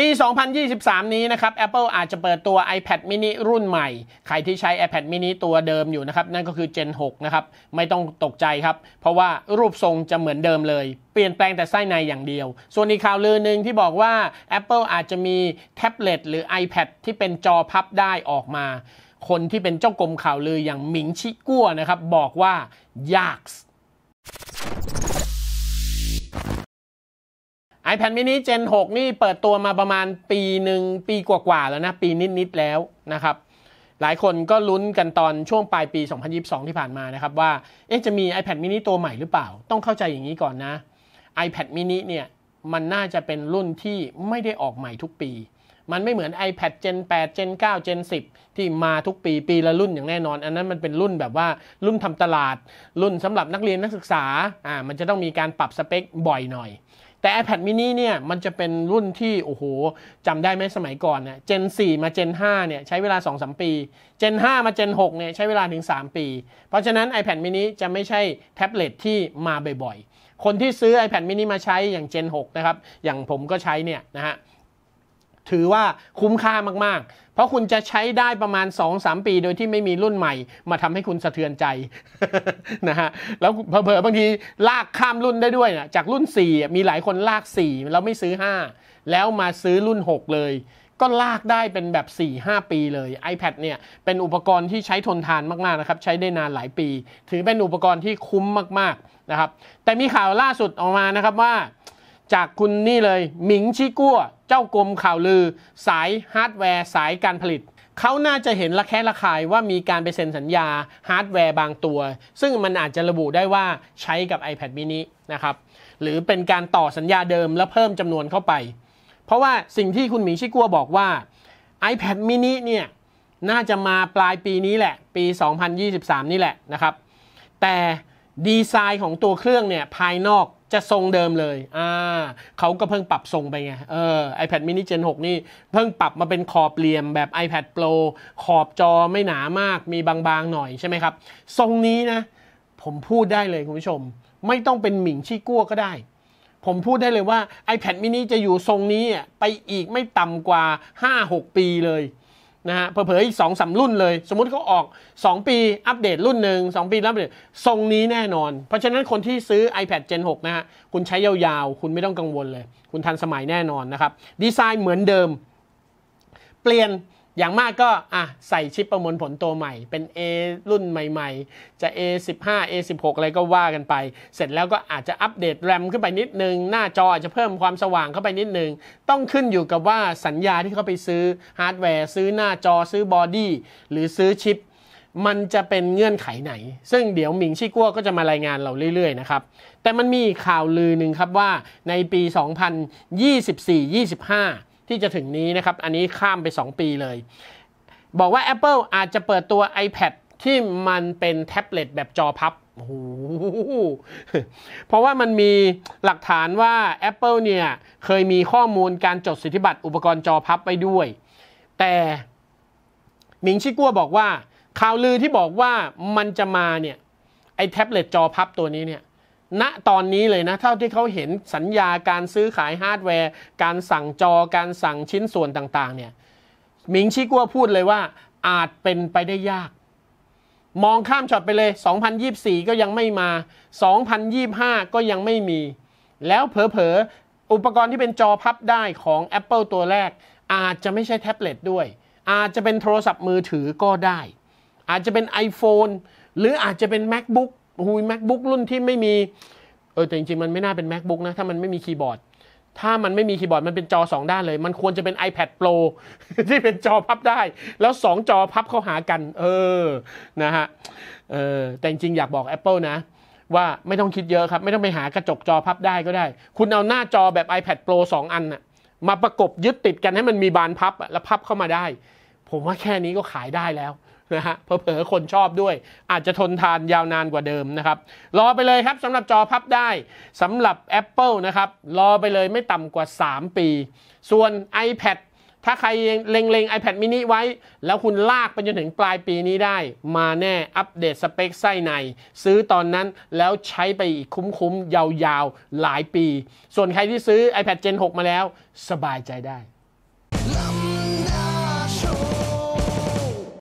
ปี 2023 นี้นะครับ Apple อาจจะเปิดตัว iPad mini รุ่นใหม่ ใครที่ใช้ iPad mini ตัวเดิมอยู่นะครับ นั่นก็คือ Gen 6 นะครับ ไม่ต้องตกใจครับ เพราะว่ารูปทรงจะเหมือนเดิมเลย เปลี่ยนแปลงแต่ไส้ในอย่างเดียว ส่วนอีกข่าวลือหนึ่งที่บอกว่า Apple อาจจะมีแท็บเล็ตหรือ iPad ที่เป็นจอพับได้ออกมา คนที่เป็นเจ้ากรมข่าวลืออย่างหมิงชิกัวนะครับบอกว่ายากส iPad mini Gen 6 นี่เปิดตัวมาประมาณปีหนึ่งปีกว่าๆแล้วนะ ปีนิดๆแล้วนะครับ หลายคนก็ลุ้นกันตอนช่วงปลายปี 2022 ที่ผ่านมานะครับว่าเอ๊ะจะมี iPad mini ตัวใหม่หรือเปล่า ต้องเข้าใจอย่างนี้ก่อนนะ iPad mini เนี่ยมันน่าจะเป็นรุ่นที่ไม่ได้ออกใหม่ทุกปี มันไม่เหมือน iPad Gen 8 Gen 9 Gen 10 ที่มาทุกปี ปีละรุ่นอย่างแน่นอน อันนั้นมันเป็นรุ่นแบบว่า รุ่นทำตลาด รุ่นสำหรับนักเรียนนักศึกษาอ่ามันจะต้องมีการปรับสเปคบ่อยหน่อยแต่ iPad mini เนี่ย มันจะเป็นรุ่นที่โอ้โหจำได้ไหมสมัยก่อนเนี่ย Gen 4มา Gen 5เนี่ยใช้เวลา 2-3 ปี Gen 5มา Gen 6เนี่ยใช้เวลาถึง 3 ปี เพราะฉะนั้น iPad mini จะไม่ใช่แท็บเล็ตที่มาบ่อย ๆ คนที่ซื้อ iPad mini มาใช้อย่าง Gen 6นะครับ อย่างผมก็ใช้เนี่ยนะฮะถือว่าคุ้มค่ามากๆ เพราะคุณจะใช้ได้ประมาณ 2-3 ปีโดยที่ไม่มีรุ่นใหม่ มาทำให้คุณสะเทือนใจนะฮะ แล้วเผลอๆบางทีลากข้ามรุ่นได้ด้วยนะจากรุ่น 4 มีหลายคนลาก4แล้วไม่ซื้อ 5 แล้วมาซื้อรุ่น 6 เลย ก็ลากได้เป็นแบบ 4-5 ปีเลย iPad เนี่ยเป็นอุปกรณ์ที่ใช้ทนทานมากๆนะครับใช้ได้นานหลายปี ถือเป็นอุปกรณ์ที่คุ้มมากๆนะครับแต่มีข่าวล่าสุดออกมานะครับว่าจากคุณนี่เลยหมิงชิกัวเจ้ากรมข่าวลือ สายฮาร์ดแวร์สายการผลิต เขาน่าจะเห็นละแค่ละขายว่ามีการไปเซ็นสัญญาฮาร์ดแวร์บางตัว ซึ่งมันอาจจะระบุได้ว่าใช้กับ iPad mini นะครับหรือเป็นการต่อสัญญาเดิมแล้วเพิ่มจำนวนเข้าไป เพราะว่าสิ่งที่คุณหมิงชิกัวบอกว่า iPad mini เนี่ยน่าจะมาปลายปีนี้แหละปี 2023นี่แหละนะครับแต่ดีไซน์ของตัวเครื่องเนี่ยภายนอกจะทรงเดิมเลย อ่าเขาก็เพิ่งปรับทรงไปไง เออ iPad mini Gen 6 นี่เพิ่งปรับมาเป็นขอบเหลี่ยมแบบ iPad Pro ขอบจอไม่หนามาก มีบางๆหน่อยใช่ไหมครับ ทรงนี้นะ ผมพูดได้เลยคุณผู้ชม ไม่ต้องเป็นหมิงชี้กั้วก็ได้ ผมพูดได้เลยว่า iPad mini จะอยู่ทรงนี้ไปอีกไม่ต่ำกว่า 5-6 ปีเลยนะฮะเผยอีกสองสารุ่นเลย สมมุติเขาออก 2 ปีอัปเดตรุ่นหนึ่ง 2 ปีอัปเดตทรงนี้แน่นอน เพราะฉะนั้นคนที่ซื้อ iPad Gen 6 นะฮะคุณใช้ยาวๆ คุณไม่ต้องกังวลเลย คุณทันสมัยแน่นอนนะครับ ดีไซน์เหมือนเดิม เปลี่ยนอย่างมากก็อ่ะใส่ชิปประมวลผลตัวใหม่ เป็น A รุ่นใหม่ๆ จะ A15 A16 อะไรก็ว่ากันไป เสร็จแล้วก็อาจจะอัปเดตแรมขึ้นไปนิดนึง หน้าจออาจจะเพิ่มความสว่างเข้าไปนิดนึง ต้องขึ้นอยู่กับว่าสัญญาที่เขาไปซื้อฮาร์ดแวร์ ซื้อหน้าจอซื้อบอดี้หรือซื้อชิป มันจะเป็นเงื่อนไขไหน ซึ่งเดี๋ยวหมิงชี่กัวก็จะมารายงานเราเรื่อยๆนะครับแต่มันมีข่าวลือหนึ่งครับว่าในปี 2024-25ที่จะถึงนี้นะครับ อันนี้ข้ามไป 2 ปีเลย บอกว่า Apple อาจจะเปิดตัว iPad ที่มันเป็นแท็บเล็ตแบบจอพับ โอ้โห เพราะว่ามันมีหลักฐานว่า Apple เนี่ย เคยมีข้อมูลการจดสิทธิบัตรอุปกรณ์จอพับไปด้วย แต่หมิงชิกัวบอกว่าข่าวลือที่บอกว่ามันจะมาเนี่ยไอ้แท็บเล็ตจอพับตัวนี้เนี่ยณตอนนี้เลยนะ เท่าที่เขาเห็นสัญญาการซื้อขายฮาร์ดแวร์ การสั่งจอการสั่งชิ้นส่วนต่าง ๆ เนี่ยหมิงชิกัวพูดเลยว่า อาจเป็นไปได้ยาก มองข้ามช็อตไปเลย 2024 ก็ยังไม่มา 2025 ก็ยังไม่มี แล้วเผลอๆ อุปกรณ์ที่เป็นจอพับได้ของ Apple ตัวแรก อาจจะไม่ใช่แท็บเล็ตด้วย อาจจะเป็นโทรศัพท์มือถือก็ได้ อาจจะเป็น iPhone หรืออาจจะเป็น MacBook หูย macbook รุ่นที่ไม่มีเออแต่จริง ๆ มันไม่น่าเป็น macbook นะ ถ้ามันไม่มีคีย์บอร์ด ถ้ามันไม่มีคีย์บอร์ดมันเป็นจอ 2 ด้านเลย มันควรจะเป็น iPad Pro ที่เป็นจอพับได้ แล้ว 2 จอพับเข้าหากันเออนะฮะเออแต่จริงๆ อยากบอก Apple นะ ว่าไม่ต้องคิดเยอะครับ ไม่ต้องไปหากระจกจอพับได้ก็ได้ คุณเอาหน้าจอแบบ iPad Pro 2 อันนะมาประกบยึดติดกันให้มันมีบานพับแล้วพับเข้ามาได้ ผมว่าแค่นี้ก็ขายได้แล้วนะฮะเผลอๆคนชอบด้วยอาจจะทนทานยาวนานกว่าเดิมนะครับรอไปเลยครับสำหรับจอพับได้สำหรับ Apple นะครับรอไปเลยไม่ต่ำกว่า 3 ปี ส่วน iPad ถ้าใครเล็งๆ iPad mini ไว้ แล้วคุณลากไปจนถึงปลายปีนี้ได้มาแน่อัปเดตสเปคไส้ใน ซื้อตอนนั้นแล้วใช้ไปอีกคุ้มๆ ยาวๆ หลายปี ส่วนใครที่ซื้อ iPad Gen 6 มาแล้วสบายใจได้